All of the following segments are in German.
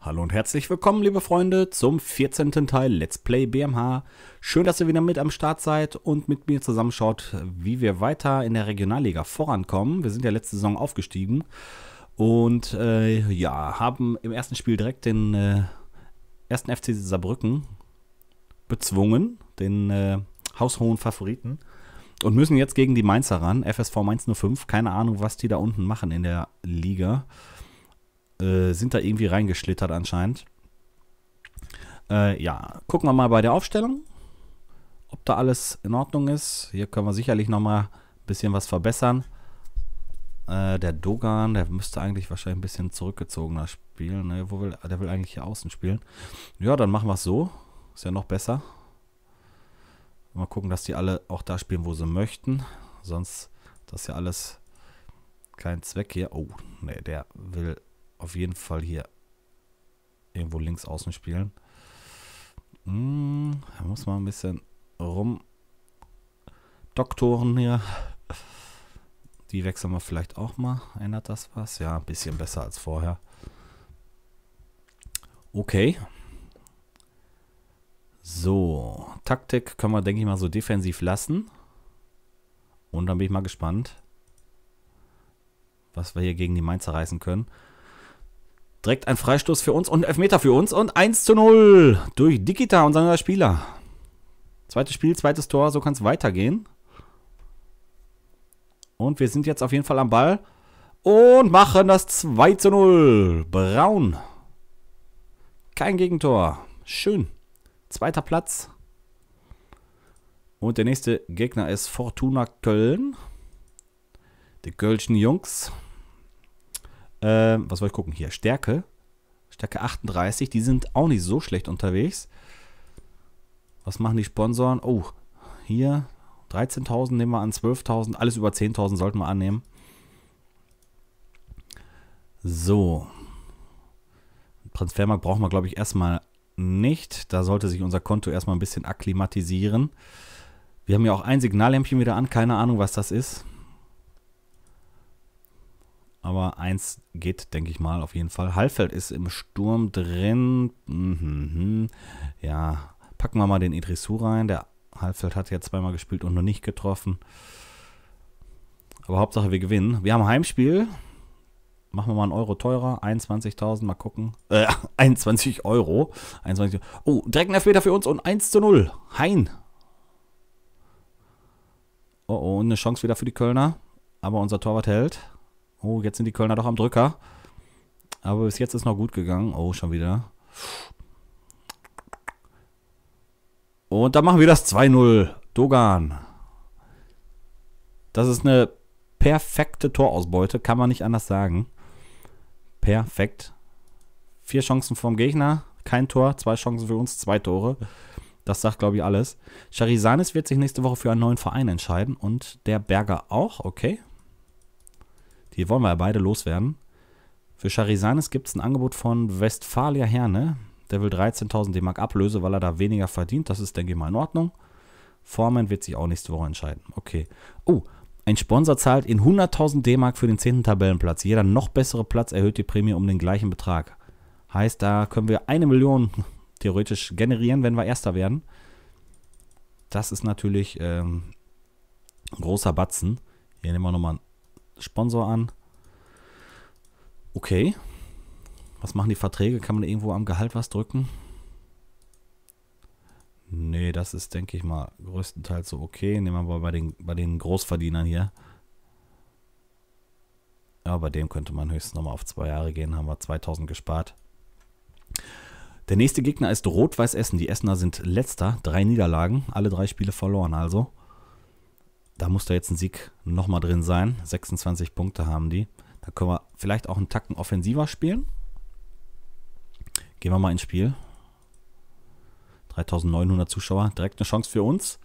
Hallo und herzlich willkommen, liebe Freunde, zum 14. Teil Let's Play BMH. Schön, dass ihr wieder mit am Start seid und mit mir zusammenschaut, wie wir weiter in der Regionalliga vorankommen. Wir sind ja letzte Saison aufgestiegen und äh, ja, haben im ersten Spiel direkt den äh, ersten FC Saarbrücken bezwungen, den äh, haushohen Favoriten. Und müssen jetzt gegen die Mainzer ran, FSV Mainz 05. Keine Ahnung, was die da unten machen in der Liga. Äh, sind da irgendwie reingeschlittert anscheinend. Äh, ja, gucken wir mal bei der Aufstellung, ob da alles in Ordnung ist. Hier können wir sicherlich nochmal ein bisschen was verbessern. Äh, der Dogan, der müsste eigentlich wahrscheinlich ein bisschen zurückgezogener spielen. Ne? Wo will, der will eigentlich hier außen spielen. Ja, dann machen wir es so. Ist ja noch besser. Mal gucken, dass die alle auch da spielen, wo sie möchten. Sonst, das ist ja alles kein Zweck hier. Oh, ne, der will auf jeden Fall hier irgendwo links außen spielen. Hm, muss man ein bisschen rum. Doktoren hier. Die wechseln wir vielleicht auch mal. Ändert das was? Ja, ein bisschen besser als vorher. Okay. So, Taktik können wir, denke ich mal, so defensiv lassen. Und dann bin ich mal gespannt, was wir hier gegen die Mainzer reißen können. Direkt ein Freistoß für uns und ein Elfmeter für uns und 1 zu 0 durch Dikita, unser neuer Spieler. Zweites Spiel, zweites Tor, so kann es weitergehen. Und wir sind jetzt auf jeden Fall am Ball und machen das 2 zu 0. Braun. Kein Gegentor. Schön. Zweiter Platz. Und der nächste Gegner ist Fortuna Köln. Die Kölschen Jungs. Ähm, was soll ich gucken? Hier, Stärke. Stärke 38. Die sind auch nicht so schlecht unterwegs. Was machen die Sponsoren? Oh, hier 13.000 nehmen wir an, 12.000. Alles über 10.000 sollten wir annehmen. So. Transfermarkt brauchen wir, glaube ich, erstmal nicht. Da sollte sich unser Konto erstmal ein bisschen akklimatisieren. Wir haben ja auch ein Signallämpchen wieder an. Keine Ahnung, was das ist. Aber eins geht, denke ich mal, auf jeden Fall. Hallfeld ist im Sturm drin. Mhm, mhm. ja, packen wir mal den Idrisu rein. Der Hallfeld hat ja zweimal gespielt und noch nicht getroffen. Aber Hauptsache, wir gewinnen. Wir haben Heimspiel. Machen wir mal einen Euro teurer. 21.000, mal gucken. Äh, 21 Euro. 21. Oh, direkt ein Elfmeter für uns und 1 zu 0. Hein. Oh, oh, eine Chance wieder für die Kölner. Aber unser Torwart hält. Oh, jetzt sind die Kölner doch am Drücker. Aber bis jetzt ist noch gut gegangen. Oh, schon wieder. Und dann machen wir das 2-0. Dogan. Das ist eine perfekte Torausbeute, kann man nicht anders sagen. Perfekt. Vier Chancen vom Gegner, kein Tor, zwei Chancen für uns, zwei Tore. Das sagt, glaube ich, alles. Charizanis wird sich nächste Woche für einen neuen Verein entscheiden und der Berger auch, okay. Die wollen wir ja beide loswerden. Für Charisanis gibt es ein Angebot von Westfalia Herne. Der will 13.000 D-Mark Ablöse, weil er da weniger verdient. Das ist, denke ich mal, in Ordnung. Foreman wird sich auch nächste Woche entscheiden. Okay. Oh, ein Sponsor zahlt in 100.000 D-Mark für den 10. Tabellenplatz. Jeder noch bessere Platz erhöht die Prämie um den gleichen Betrag. Heißt, da können wir eine Million theoretisch generieren, wenn wir Erster werden. Das ist natürlich ähm, ein großer Batzen. Hier nehmen wir nochmal Sponsor an. Okay. Was machen die Verträge? Kann man irgendwo am Gehalt was drücken? Nee, das ist, denke ich mal, größtenteils so okay. Nehmen wir mal bei den, bei den Großverdienern hier. Ja, bei dem könnte man höchstens nochmal auf zwei Jahre gehen. Haben wir 2000 gespart. Der nächste Gegner ist Rot-Weiß Essen. Die Essener sind letzter. Drei Niederlagen, alle drei Spiele verloren also. Da muss da jetzt ein Sieg nochmal drin sein. 26 Punkte haben die. Da können wir vielleicht auch einen Tacken offensiver spielen. Gehen wir mal ins Spiel. 3900 Zuschauer. Direkt eine Chance für uns.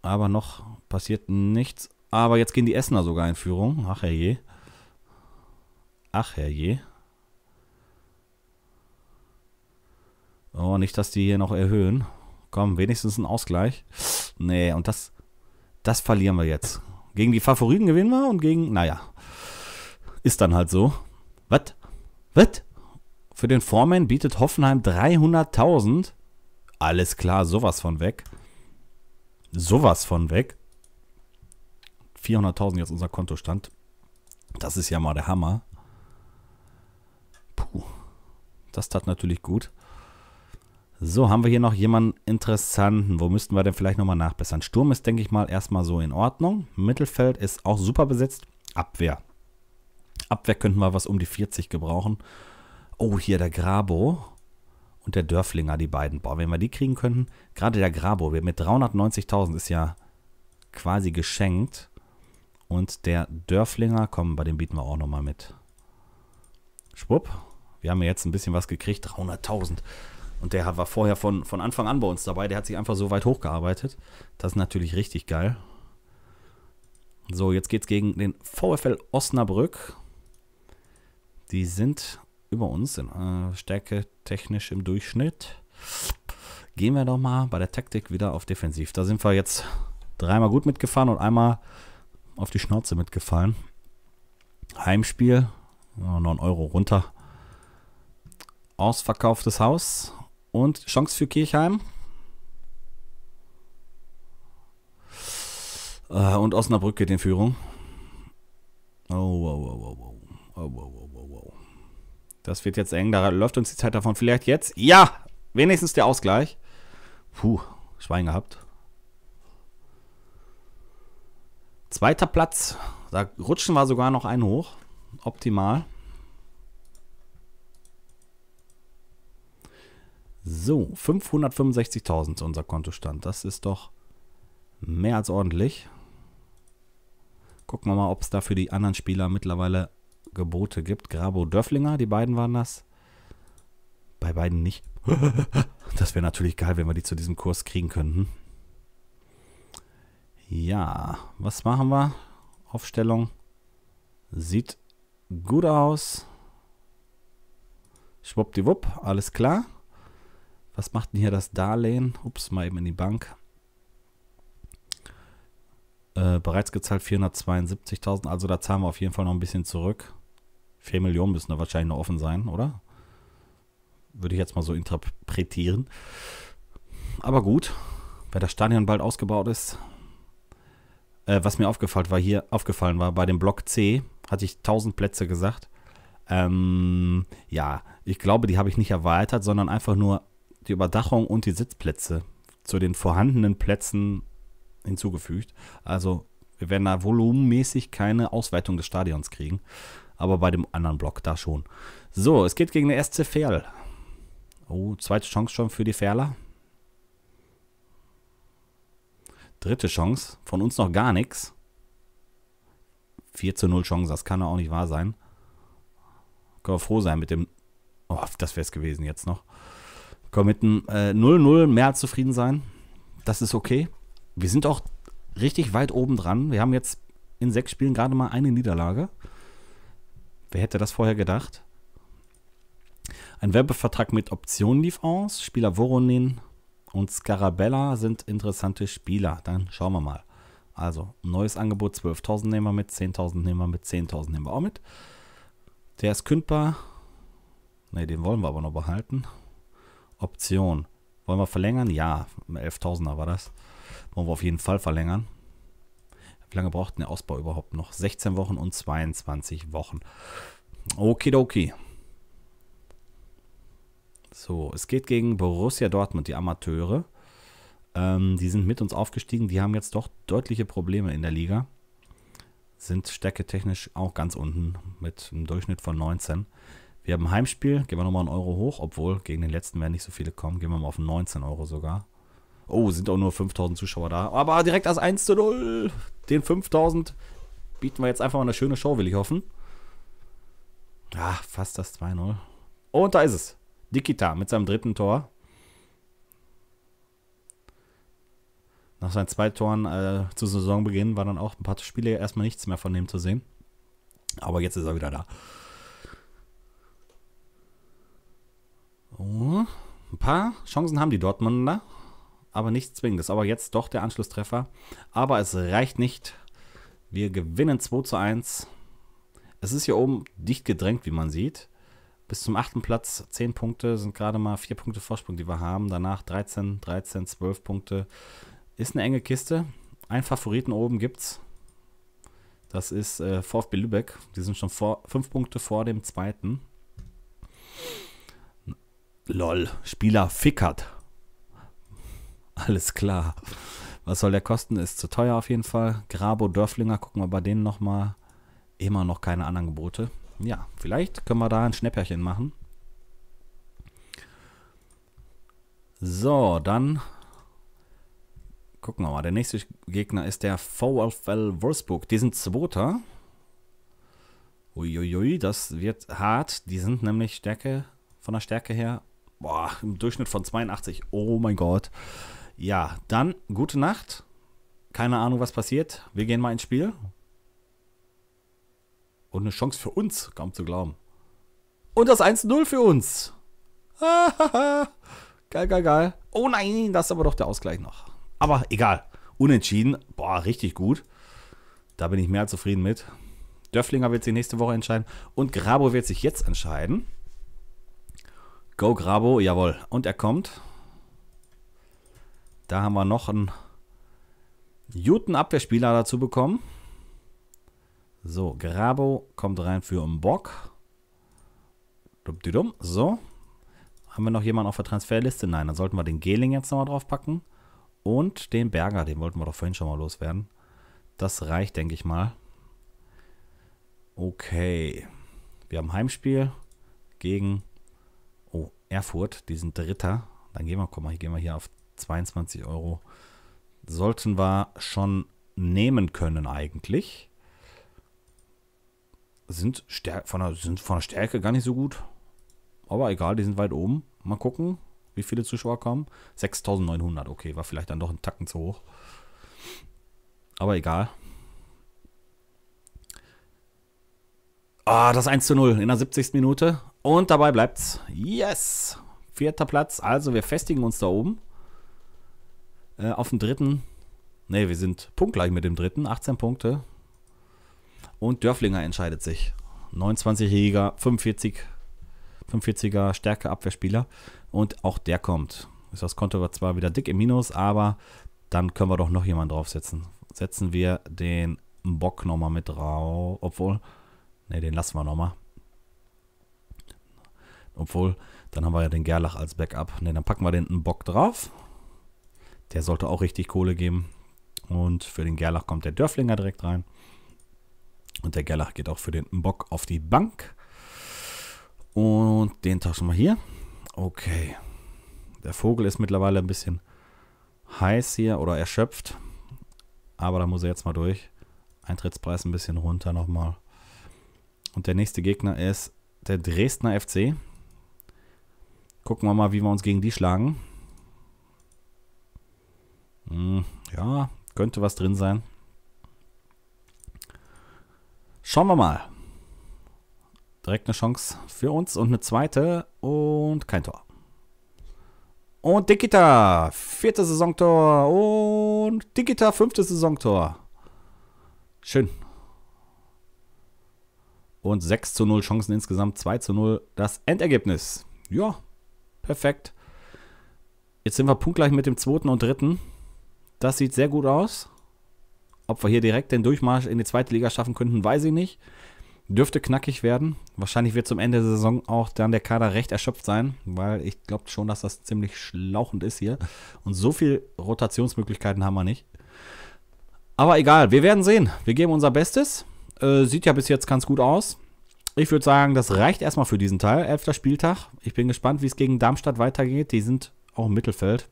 Aber noch passiert nichts. Aber jetzt gehen die Essener sogar in Führung. Ach herrje. Ach herrje. Oh, nicht, dass die hier noch erhöhen. Komm, wenigstens ein Ausgleich. Nee, und das, das verlieren wir jetzt. Gegen die Favoriten gewinnen wir und gegen, naja, ist dann halt so. Was? Was? Für den Foreman bietet Hoffenheim 300.000. Alles klar, sowas von weg. Sowas von weg. 400.000 jetzt unser Kontostand. Das ist ja mal der Hammer. Puh, das tat natürlich gut. So, haben wir hier noch jemanden Interessanten. Wo müssten wir denn vielleicht nochmal nachbessern? Sturm ist, denke ich mal, erstmal so in Ordnung. Mittelfeld ist auch super besetzt. Abwehr. Abwehr könnten wir was um die 40 gebrauchen. Oh, hier der Grabo und der Dörflinger, die beiden. Boah, wenn wir die kriegen könnten. Gerade der Grabo mit 390.000 ist ja quasi geschenkt. Und der Dörflinger, komm, bei dem bieten wir auch nochmal mit. Schwupp. Wir haben ja jetzt ein bisschen was gekriegt. 300.000. Und der war vorher von, von Anfang an bei uns dabei. Der hat sich einfach so weit hochgearbeitet. Das ist natürlich richtig geil. So, jetzt geht's gegen den VfL Osnabrück. Die sind über uns in äh, Stärke technisch im Durchschnitt. Gehen wir doch mal bei der Taktik wieder auf Defensiv. Da sind wir jetzt dreimal gut mitgefahren und einmal auf die Schnauze mitgefallen. Heimspiel, 9 Euro runter. Ausverkauftes Haus und Chance für Kirchheim. Äh, und Osnabrück geht in Führung. Oh, wow, wow, wow, wow. Oh, wow, wow, wow, wow. Das wird jetzt eng. Da läuft uns die Zeit davon. Vielleicht jetzt. Ja! Wenigstens der Ausgleich. Puh, Schwein gehabt. Zweiter Platz. Da rutschen wir sogar noch einen hoch. Optimal. So, 565.000 zu unser Kontostand. Das ist doch mehr als ordentlich. Gucken wir mal, ob es da für die anderen Spieler mittlerweile Gebote gibt. Grabo Dörflinger, die beiden waren das. Bei beiden nicht. Das wäre natürlich geil, wenn wir die zu diesem Kurs kriegen könnten. Ja, was machen wir? Aufstellung sieht gut aus. Schwuppdiwupp, alles klar. Was macht denn hier das Darlehen? Ups, mal eben in die Bank. Äh, bereits gezahlt 472.000, also da zahlen wir auf jeden Fall noch ein bisschen zurück. 4 Millionen müssen da wahrscheinlich noch offen sein, oder? Würde ich jetzt mal so interpretieren. Aber gut, weil das Stadion bald ausgebaut ist. Äh, was mir aufgefallen war, hier aufgefallen war, bei dem Block C hatte ich 1000 Plätze gesagt. Ähm, ja, ich glaube, die habe ich nicht erweitert, sondern einfach nur die Überdachung und die Sitzplätze zu den vorhandenen Plätzen hinzugefügt. Also wir werden da volumenmäßig keine Ausweitung des Stadions kriegen. Aber bei dem anderen Block da schon. So, es geht gegen den SC Verl. Oh, zweite Chance schon für die Verler. Dritte Chance. Von uns noch gar nichts. 4 zu 0 Chance, das kann doch auch nicht wahr sein. Können wir froh sein mit dem... Oh, das wäre es gewesen jetzt noch. Können mit einem 0-0 äh, mehr als zufrieden sein. Das ist okay. Wir sind auch richtig weit oben dran. Wir haben jetzt in sechs Spielen gerade mal eine Niederlage. Wer hätte das vorher gedacht? Ein Werbevertrag mit Optionen lief aus. Spieler Voronin und Scarabella sind interessante Spieler. Dann schauen wir mal. Also, neues Angebot: 12.000 nehmen wir mit, 10.000 nehmen wir mit, 10.000 nehmen wir auch mit. Der ist kündbar. Ne, den wollen wir aber noch behalten. Option. Wollen wir verlängern? Ja, 11.000er war das. Wollen wir auf jeden Fall verlängern. Wie lange braucht der Ausbau überhaupt noch? 16 Wochen und 22 Wochen. Okidoki. So, es geht gegen Borussia Dortmund, die Amateure. Ähm, die sind mit uns aufgestiegen. Die haben jetzt doch deutliche Probleme in der Liga. Sind stärketechnisch auch ganz unten mit einem Durchschnitt von 19. Wir haben ein Heimspiel, gehen wir nochmal einen Euro hoch, obwohl gegen den letzten werden nicht so viele kommen. Gehen wir mal auf 19 Euro sogar. Oh, sind auch nur 5000 Zuschauer da. Aber direkt das 1 zu 0. Den 5000 bieten wir jetzt einfach mal eine schöne Show, will ich hoffen. Ja, fast das 2-0. und da ist es. Dikita mit seinem dritten Tor. Nach seinen zwei Toren äh, zu Saisonbeginn war dann auch ein paar Spiele erstmal nichts mehr von dem zu sehen. Aber jetzt ist er wieder da. ein paar Chancen haben die Dortmunder, aber nicht zwingend. Das ist Aber jetzt doch der Anschlusstreffer. Aber es reicht nicht. Wir gewinnen 2 zu 1. Es ist hier oben dicht gedrängt, wie man sieht. Bis zum achten Platz 10 Punkte, sind gerade mal 4 Punkte Vorsprung, die wir haben. Danach 13, 13, 12 Punkte. Ist eine enge Kiste. Ein Favoriten oben gibt's. Das ist äh, VfB Lübeck. Die sind schon vor, fünf Punkte vor dem zweiten. Lol, Spieler fickert. Alles klar. Was soll der kosten? Ist zu teuer auf jeden Fall. Grabo, Dörflinger, gucken wir bei denen nochmal. Immer noch keine anderen Gebote. Ja, vielleicht können wir da ein Schnäpperchen machen. So, dann gucken wir mal. Der nächste Gegner ist der VfL Wolfsburg. Die sind Zweiter. Uiuiui, das wird hart. Die sind nämlich Stärke, von der Stärke her Boah, im Durchschnitt von 82. Oh mein Gott. Ja, dann gute Nacht. Keine Ahnung, was passiert. Wir gehen mal ins Spiel. Und eine Chance für uns, kaum zu glauben. Und das 1-0 für uns. geil, geil, geil. Oh nein, das ist aber doch der Ausgleich noch. Aber egal. Unentschieden. Boah, richtig gut. Da bin ich mehr zufrieden mit. Dörflinger wird sich nächste Woche entscheiden. Und Grabo wird sich jetzt entscheiden. Go Grabo, jawohl. Und er kommt. Da haben wir noch einen guten Abwehrspieler dazu bekommen. So, Grabo kommt rein für einen Mbok. So. Haben wir noch jemanden auf der Transferliste? Nein, dann sollten wir den Gehling jetzt nochmal draufpacken. Und den Berger, den wollten wir doch vorhin schon mal loswerden. Das reicht, denke ich mal. Okay. Wir haben Heimspiel gegen Erfurt, die sind Dritter. Dann gehen wir, guck mal, hier gehen wir hier auf 22 Euro. Sollten wir schon nehmen können eigentlich. Sind, von der, sind von der Stärke gar nicht so gut. Aber egal, die sind weit oben. Mal gucken, wie viele Zuschauer kommen. 6900, okay, war vielleicht dann doch ein Tacken zu hoch. Aber egal. Ah, das 1 zu 0 in der 70. Minute. Und dabei bleibt's. Yes! Vierter Platz. Also wir festigen uns da oben. Äh, auf dem dritten. Ne, wir sind punktgleich mit dem dritten. 18 Punkte. Und Dörflinger entscheidet sich. 29-jähriger, 45, 45er Stärke Abwehrspieler. Und auch der kommt. das Konto war zwar wieder dick im Minus, aber dann können wir doch noch jemanden draufsetzen. Setzen wir den Bock nochmal mit drauf. Obwohl, ne, den lassen wir nochmal. Obwohl, dann haben wir ja den Gerlach als Backup. Ne, dann packen wir den Bock drauf. Der sollte auch richtig Kohle geben. Und für den Gerlach kommt der Dörflinger direkt rein. Und der Gerlach geht auch für den Bock auf die Bank. Und den tauschen wir hier. Okay. Der Vogel ist mittlerweile ein bisschen heiß hier oder erschöpft. Aber da muss er jetzt mal durch. Eintrittspreis ein bisschen runter nochmal. Und der nächste Gegner ist der Dresdner FC. Gucken wir mal, wie wir uns gegen die schlagen. Hm, ja, könnte was drin sein. Schauen wir mal. Direkt eine Chance für uns und eine zweite und kein Tor. Und Dikita, viertes Saisontor und Dikita, fünftes Saisontor. Schön. Und 6 zu 0 Chancen insgesamt, 2 zu 0 das Endergebnis. Ja, Perfekt. Jetzt sind wir punktgleich mit dem zweiten und dritten. Das sieht sehr gut aus. Ob wir hier direkt den Durchmarsch in die zweite Liga schaffen könnten, weiß ich nicht. Dürfte knackig werden. Wahrscheinlich wird zum Ende der Saison auch dann der Kader recht erschöpft sein, weil ich glaube schon, dass das ziemlich schlauchend ist hier. Und so viele Rotationsmöglichkeiten haben wir nicht. Aber egal, wir werden sehen. Wir geben unser Bestes. Äh, sieht ja bis jetzt ganz gut aus ich würde sagen, das reicht erstmal für diesen Teil. Elfter Spieltag. Ich bin gespannt, wie es gegen Darmstadt weitergeht. Die sind auch im Mittelfeld.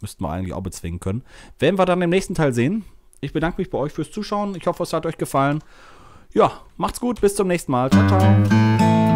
Müssten wir eigentlich auch bezwingen können. Werden wir dann im nächsten Teil sehen. Ich bedanke mich bei euch fürs Zuschauen. Ich hoffe, es hat euch gefallen. Ja, macht's gut. Bis zum nächsten Mal. Ciao, ciao.